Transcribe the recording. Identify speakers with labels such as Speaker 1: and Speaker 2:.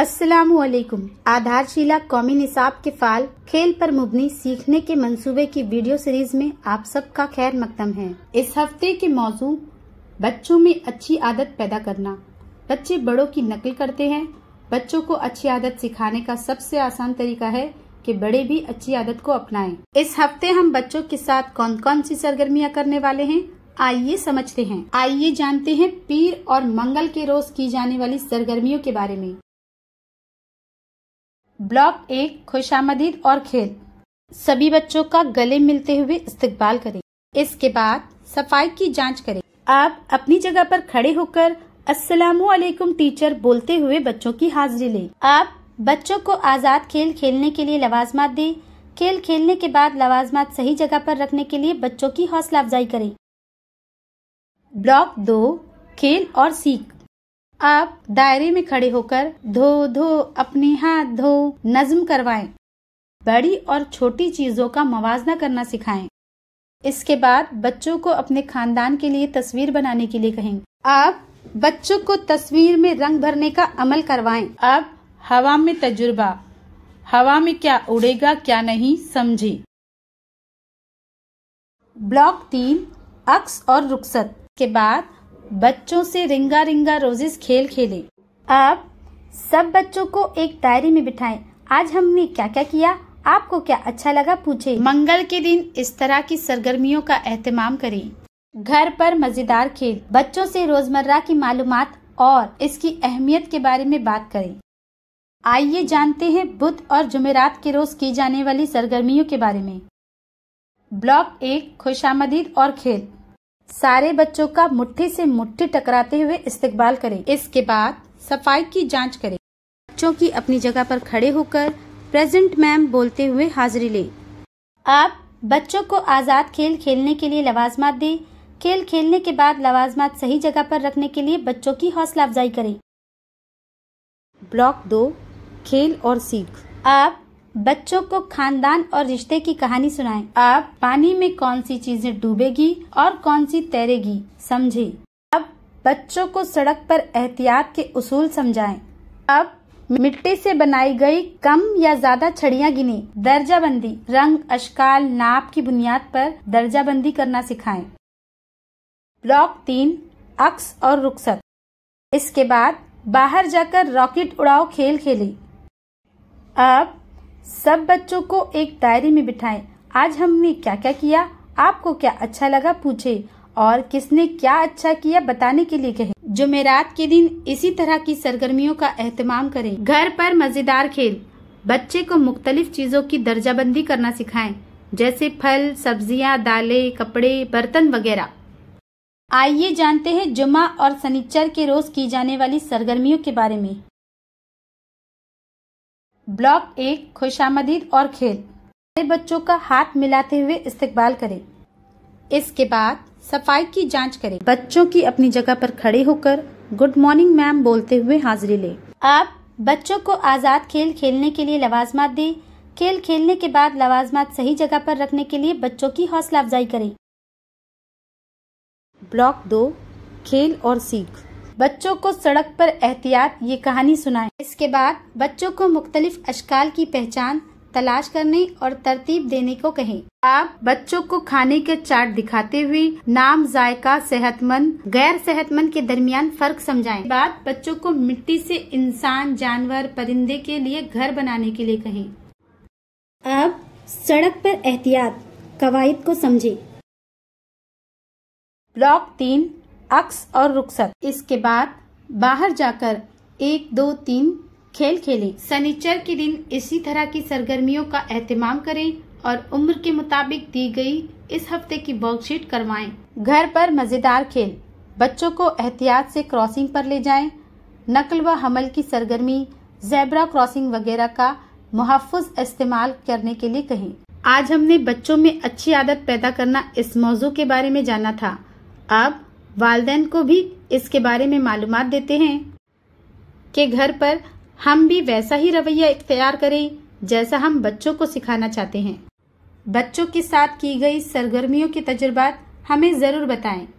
Speaker 1: असलम आधारशिला कौमी निसाब के फाल खेल पर मुबनी सीखने के मंसूबे की वीडियो सीरीज में आप सबका खैर मकदम है इस हफ्ते के मौजू बच्चों में अच्छी आदत पैदा करना बच्चे बड़ों की नकल करते हैं बच्चों को अच्छी आदत सिखाने का सबसे आसान तरीका है कि बड़े भी अच्छी आदत को अपनाएं। इस हफ्ते हम बच्चों के साथ कौन कौन सी सरगर्मियां करने वाले हैं आइए समझते हैं आइए जानते हैं पीर और मंगल के रोज की जाने वाली सरगर्मियों के बारे में ब्लॉक एक खुशामदीद और खेल सभी बच्चों का गले मिलते हुए इस्तकबाल करें इसके बाद सफाई की जांच करें आप अपनी जगह पर खड़े होकर अस्सलाम वालेकुम टीचर बोलते हुए बच्चों की हाजिरी लें आप बच्चों को आज़ाद खेल खेलने के लिए लवाजमात दें खेल खेलने के बाद लवाजमात सही जगह पर रखने के लिए बच्चों की हौसला अफजाई करें ब्लॉक दो खेल और सीख आप दायरे में खड़े होकर धो धो अपने हाथ धो नज्म करवाएं। बड़ी और छोटी चीजों का मवाजना करना सिखाएं। इसके बाद बच्चों को अपने खानदान के लिए तस्वीर बनाने के लिए कहें आप बच्चों को तस्वीर में रंग भरने का अमल करवाएं। अब हवा में तजुर्बा हवा में क्या उड़ेगा क्या नहीं समझे ब्लॉक तीन अक्स और रुखसत के बाद बच्चों से रिंगा रिंगा रोजेस खेल खेले अब सब बच्चों को एक डायरी में बिठाएं। आज हमने क्या क्या किया आपको क्या अच्छा लगा पूछे मंगल के दिन इस तरह की सरगर्मियों का एहतमाम करें घर पर मजेदार खेल बच्चों से रोजमर्रा की मालूम और इसकी अहमियत के बारे में बात करें आइए जानते हैं बुध और जुमेरात के रोज की जाने वाली सरगर्मियों के बारे में ब्लॉक एक खुशामदीद और खेल सारे बच्चों का मुट्ठी से मुट्ठी टकराते हुए इस्तेकबाल करें इसके बाद सफाई की जांच करें बच्चों की अपनी जगह पर खड़े होकर प्रेजेंट मैम बोलते हुए हाजिरी लें आप बच्चों को आज़ाद खेल खेलने के लिए लवाजमात दें खेल खेलने के बाद लवाजमात सही जगह पर रखने के लिए बच्चों की हौसला अफजाई करें ब्लॉक दो खेल और सीख आप बच्चों को खानदान और रिश्ते की कहानी सुनाएं। आप पानी में कौन सी चीजें डूबेगी और कौन सी तैरेगी समझे अब बच्चों को सड़क पर एहतियात के उसूल समझाएं। अब मिट्टी से बनाई गई कम या ज्यादा छड़ियां गिनी बंदी रंग अशकाल नाप की बुनियाद पर दर्जाबंदी करना सिखाएं। ब्लॉक तीन अक्स और रुखसत इसके बाद बाहर जाकर रॉकेट उड़ाओ खेल खेले अब सब बच्चों को एक डायरी में बिठाएं आज हमने क्या क्या किया आपको क्या अच्छा लगा पूछे और किसने क्या अच्छा किया बताने के लिए कहे जुमेरात के दिन इसी तरह की सरगर्मियों का एहतमाम करें घर पर मजेदार खेल बच्चे को मुख्तलिफ चीजों की दर्जाबंदी करना सिखाएं जैसे फल सब्जियां, दालें कपड़े बर्तन वगैरह आइए जानते हैं जुमा और सनीचर के रोज की जाने वाली सरगर्मियों के बारे में ब्लॉक एक खुशामदीद और खेल सारे बच्चों का हाथ मिलाते हुए इस्तेकबाल करें इसके बाद सफाई की जांच करें बच्चों की अपनी जगह पर खड़े होकर गुड मॉर्निंग मैम बोलते हुए हाजिरी लें आप बच्चों को आज़ाद खेल खेलने के लिए लवाजमात दें खेल खेलने के बाद लवाजमात सही जगह पर रखने के लिए बच्चों की हौसला अफजाई करें ब्लॉक दो खेल और सीख बच्चों को सड़क पर एहतियात ये कहानी सुनाएं। इसके बाद बच्चों को मुख्तलिफ अशकाल की पहचान तलाश करने और तरतीब देने को कहें आप बच्चों को खाने के चार्ट दिखाते हुए नाम जायका सेहतमंद गैर सेहतमंद के दरमियान फर्क समझाएं। बाद बच्चों को मिट्टी से इंसान जानवर परिंदे के लिए घर बनाने के लिए कहें आप सड़क पर एहतियात कवायद को समझे ब्लॉक तीन अक्स और रुखसत इसके बाद बाहर जाकर एक दो तीन खेल खेलें शनिचर के दिन इसी तरह की सरगर्मियों का एहतमाम करें और उम्र के मुताबिक दी गई इस हफ्ते की वर्कशीट करवाएं घर पर मज़ेदार खेल बच्चों को एहतियात से क्रॉसिंग पर ले जाएं नकल व हमल की सरगर्मी जेबरा क्रॉसिंग वगैरह का मुहफ़ इस्तेमाल करने के लिए कहें आज हमने बच्चों में अच्छी आदत पैदा करना इस मौजू के बारे में जाना था अब वालदेन को भी इसके बारे में मालूम देते हैं कि घर पर हम भी वैसा ही रवैया इख्तियार करें जैसा हम बच्चों को सिखाना चाहते हैं बच्चों के साथ की गई सरगर्मियों के तजुर्बात हमें ज़रूर बताएं